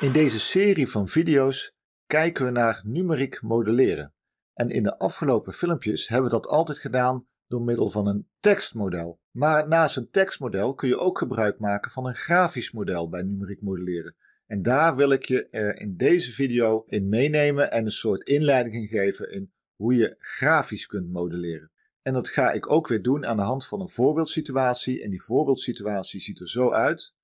In deze serie van video's kijken we naar numeriek modelleren. En in de afgelopen filmpjes hebben we dat altijd gedaan door middel van een tekstmodel. Maar naast een tekstmodel kun je ook gebruik maken van een grafisch model bij numeriek modelleren. En daar wil ik je eh, in deze video in meenemen en een soort inleiding in geven in hoe je grafisch kunt modelleren. En dat ga ik ook weer doen aan de hand van een voorbeeldsituatie. En die voorbeeldsituatie ziet er zo uit.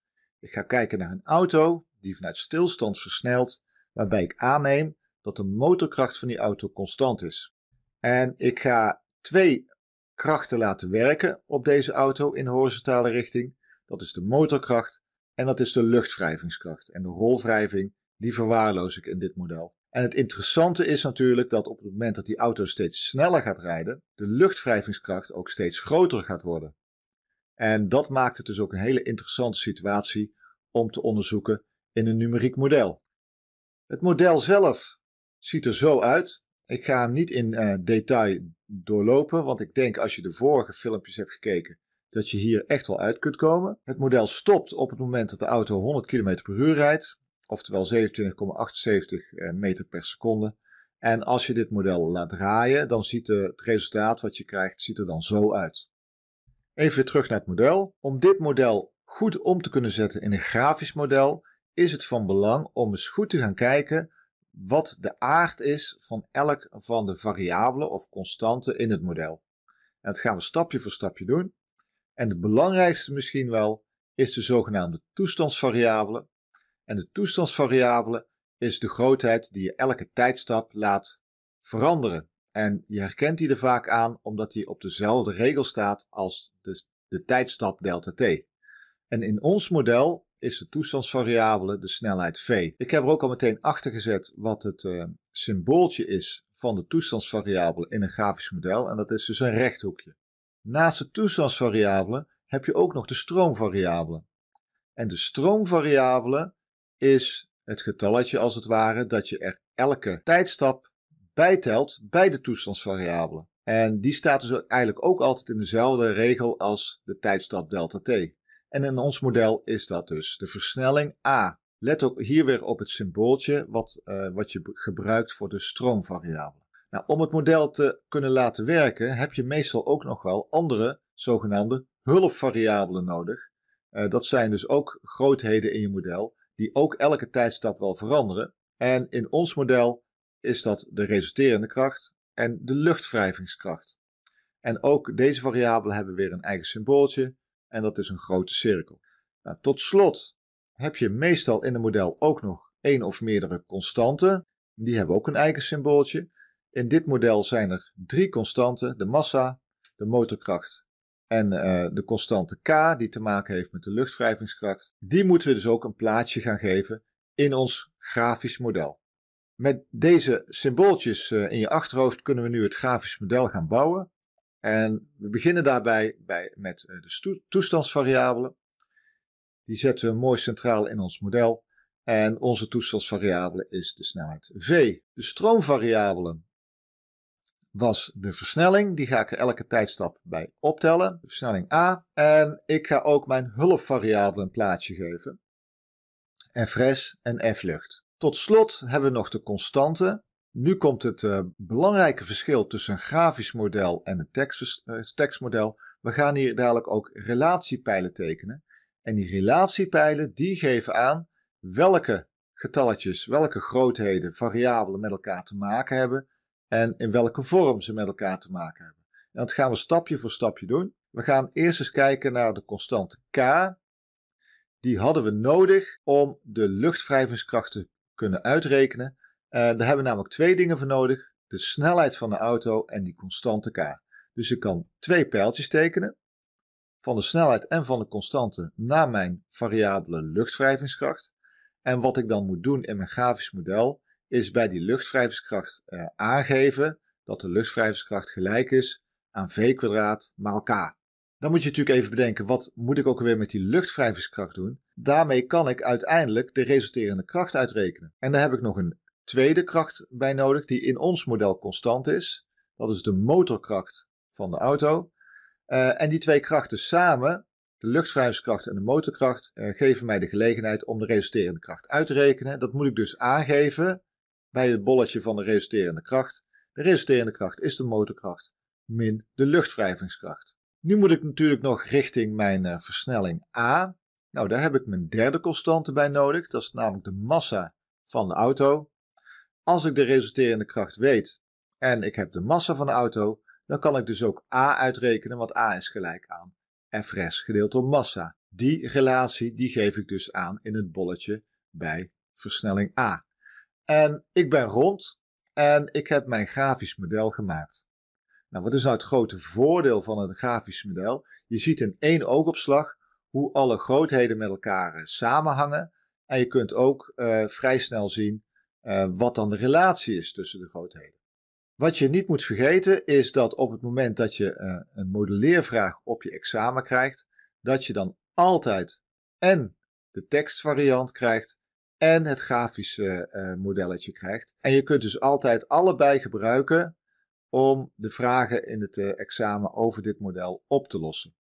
Ik ga kijken naar een auto die vanuit stilstand versnelt, waarbij ik aanneem dat de motorkracht van die auto constant is. En ik ga twee krachten laten werken op deze auto in horizontale richting. Dat is de motorkracht en dat is de luchtwrijvingskracht. En de rolwrijving, die verwaarloos ik in dit model. En het interessante is natuurlijk dat op het moment dat die auto steeds sneller gaat rijden, de luchtwrijvingskracht ook steeds groter gaat worden. En dat maakt het dus ook een hele interessante situatie om te onderzoeken in een numeriek model. Het model zelf ziet er zo uit. Ik ga hem niet in eh, detail doorlopen, want ik denk als je de vorige filmpjes hebt gekeken, dat je hier echt wel uit kunt komen. Het model stopt op het moment dat de auto 100 km per uur rijdt, oftewel 27,78 eh, meter per seconde. En als je dit model laat draaien, dan ziet het resultaat wat je krijgt ziet er dan zo uit. Even weer terug naar het model. Om dit model goed om te kunnen zetten in een grafisch model, is het van belang om eens goed te gaan kijken wat de aard is van elk van de variabelen of constanten in het model. En dat gaan we stapje voor stapje doen. En de belangrijkste misschien wel is de zogenaamde toestandsvariabele. En de toestandsvariabele is de grootheid die je elke tijdstap laat veranderen. En je herkent die er vaak aan omdat die op dezelfde regel staat als de, de tijdstap delta t. En in ons model is de toestandsvariabele de snelheid v. Ik heb er ook al meteen achter gezet wat het uh, symbooltje is van de toestandsvariabele in een grafisch model en dat is dus een rechthoekje. Naast de toestandsvariabele heb je ook nog de stroomvariabele. En de stroomvariabele is het getalletje als het ware dat je er elke tijdstap bijtelt bij de toestandsvariabele. En die staat dus eigenlijk ook altijd in dezelfde regel als de tijdstap delta t. En in ons model is dat dus de versnelling A. Let ook hier weer op het symbooltje wat, eh, wat je gebruikt voor de stroomvariabelen. Nou, om het model te kunnen laten werken heb je meestal ook nog wel andere zogenaamde hulpvariabelen nodig. Eh, dat zijn dus ook grootheden in je model die ook elke tijdstap wel veranderen. En in ons model is dat de resulterende kracht en de luchtwrijvingskracht. En ook deze variabelen hebben weer een eigen symbooltje. En dat is een grote cirkel. Nou, tot slot heb je meestal in een model ook nog één of meerdere constanten. Die hebben ook een eigen symbooltje. In dit model zijn er drie constanten: de massa, de motorkracht en eh, de constante K, die te maken heeft met de luchtwrijvingskracht. Die moeten we dus ook een plaatsje gaan geven in ons grafisch model. Met deze symbooltjes eh, in je achterhoofd kunnen we nu het grafisch model gaan bouwen. En we beginnen daarbij bij, met eh, de toestandsvariabelen. Die zetten we mooi centraal in ons model. En onze toestandsvariabele is de snelheid v. De stroomvariabelen was de versnelling. Die ga ik er elke tijdstap bij optellen. De versnelling a. En ik ga ook mijn hulpvariabelen een plaatsje geven. F-res en F-lucht. Tot slot hebben we nog de constanten. Nu komt het eh, belangrijke verschil tussen een grafisch model en een eh, tekstmodel. We gaan hier dadelijk ook relatiepijlen tekenen. En die relatiepijlen die geven aan welke getalletjes, welke grootheden, variabelen met elkaar te maken hebben en in welke vorm ze met elkaar te maken hebben. En dat gaan we stapje voor stapje doen. We gaan eerst eens kijken naar de constante k. Die hadden we nodig om de luchtwrijvingskracht te kunnen uitrekenen eh, daar hebben we namelijk twee dingen voor nodig. De snelheid van de auto en die constante k. Dus ik kan twee pijltjes tekenen van de snelheid en van de constante naar mijn variabele luchtwrijvingskracht. En wat ik dan moet doen in mijn grafisch model is bij die luchtwrijvingskracht eh, aangeven dat de luchtwrijvingskracht gelijk is aan v kwadraat maal k. Dan moet je natuurlijk even bedenken, wat moet ik ook weer met die luchtwrijvingskracht doen? Daarmee kan ik uiteindelijk de resulterende kracht uitrekenen. En dan heb ik nog een tweede kracht bij nodig, die in ons model constant is. Dat is de motorkracht van de auto. Eh, en die twee krachten samen, de luchtwrijvingskracht en de motorkracht, eh, geven mij de gelegenheid om de resulterende kracht uit te rekenen. Dat moet ik dus aangeven bij het bolletje van de resulterende kracht. De resulterende kracht is de motorkracht min de luchtwrijvingskracht. Nu moet ik natuurlijk nog richting mijn eh, versnelling A. Nou, daar heb ik mijn derde constante bij nodig. Dat is namelijk de massa van de auto. Als ik de resulterende kracht weet en ik heb de massa van de auto, dan kan ik dus ook A uitrekenen, want A is gelijk aan F gedeeld door massa. Die relatie die geef ik dus aan in het bolletje bij versnelling A. En ik ben rond en ik heb mijn grafisch model gemaakt. Nou, wat is nou het grote voordeel van een grafisch model? Je ziet in één oogopslag hoe alle grootheden met elkaar eh, samenhangen. En je kunt ook eh, vrij snel zien eh, wat dan de relatie is tussen de grootheden. Wat je niet moet vergeten is dat op het moment dat je eh, een modelleervraag op je examen krijgt, dat je dan altijd en de tekstvariant krijgt en het grafische eh, modelletje krijgt. En je kunt dus altijd allebei gebruiken om de vragen in het examen over dit model op te lossen.